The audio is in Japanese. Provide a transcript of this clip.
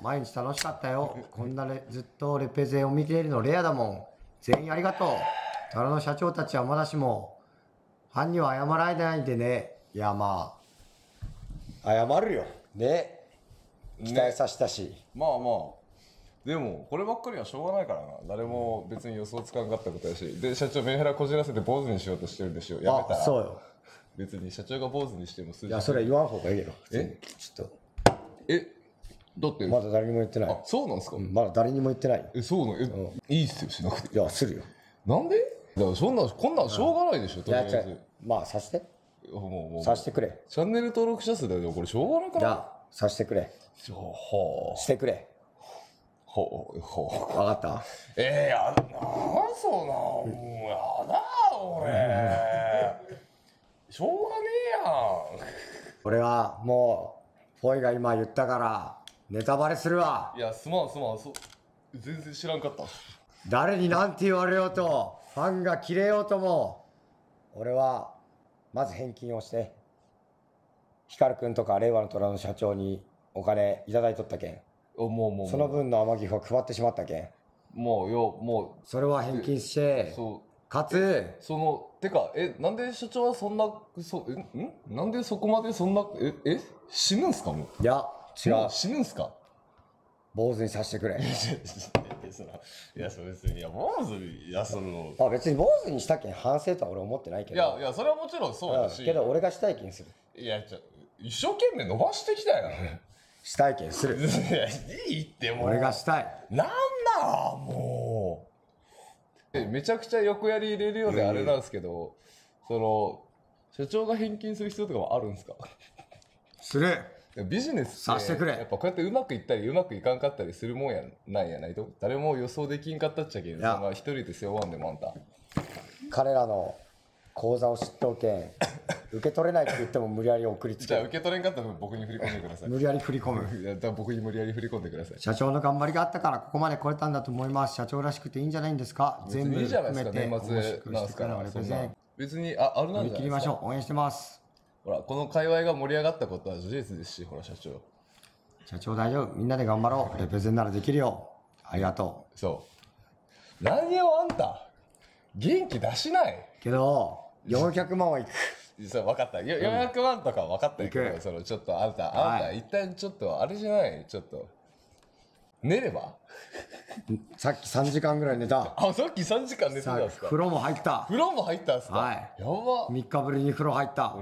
毎日楽しかったよ。こんなね。ずっとレペゼンを見ているのレアだもん。全員ありがとう。虎の社長たちはまだしも、犯人は謝らないんでね。いや、まあ。謝るよ。ね。期待させたし、ね。まあまあ。でも、こればっかりはしょうがないからな。誰も別に予想つかんかったことやし。で、社長、メンヘラこじらせて坊主にしようとしてるんでしょ。やめたら。そうよ。別に社長が坊主にしても数いや、それは言わん方がいいやろ。普ちょっとえだって、まだ誰にも言ってないあ。そうなんですか、うんまだ誰にも言ってないえそうなんえ、いいっすよしなくていや、するよ。なんでだからそんなこんなんしょうがないでしょ、いとりあえずう。まあ、さして。もうもうさうしてくれ。チャンネル登録者数だよこれしょうがないかじあ、さしてくれ。そうほうしてくれ。ほうほう分かったえー、やだなそうなもうやだ俺しょうがねえやん。俺はもう、フォイが今言ったから、ネタバレするわ。いや、すまんすまん、そ、全然知らんかった。誰に何て言われようと、ファンが切れようとも、俺は、まず返金をして、光くんとか令和の虎の社長にお金いただいとったけん。もうもうその分の天城を配ってしまったけん。もうよ、もう。それは返金して、そかつそのてかえなんで所長はそんなそえんなんでそこまでそんなええ死ぬんすかもういや違うう死ぬんすか坊主にさせてくれいや、そ別に、いや、坊主、いや、その。あ、別に坊主にしたけん反省とは俺思ってないけど。いや、いや、それはもちろんそうだし。けど、俺がしたい気にする。いや、ちょ、一生懸命伸ばしてきたよ。したい気にする。いや、いいって、もう。俺がしたい。なんだ、もう。めちゃくちゃ横やり入れるようであれなんですけど、その、社長が返金する必要とかはあるんですか するビジネスさせてくれやっぱこうやってうまくいったりうまくいかんかったりするもんやないやないと誰も予想できんかったっちゃけんそん一人で背負わんでもあんた彼らの口座を知っておけん 受け取れないって言っても無理やり送りつけじゃあ受け取れんかったら僕に振り込んでください無理やり振り込む僕に無理やり振り込んでください社長の頑張りがあったからここまで来れたんだと思います社長らしくていいんじゃないんですか全部含めて面白くしてからレプゼン別にああるなんじゃないですか切りましょう応援してますほらこの界隈が盛り上がったことは事実ですしほら社長社長大丈夫みんなで頑張ろうレプゼンならできるよありがとうそう何をあんた元気出しないけど 400万はいく実は分かったよ400万とか分かったけど、うん、そのちょっとあんたあんた、一旦ちょっとあれじゃないちょっと寝れば さっき3時間ぐらい寝たあさっき3時間寝てたんですか風呂も入った風呂も入ったんすかはいやば3日ぶりに風呂入った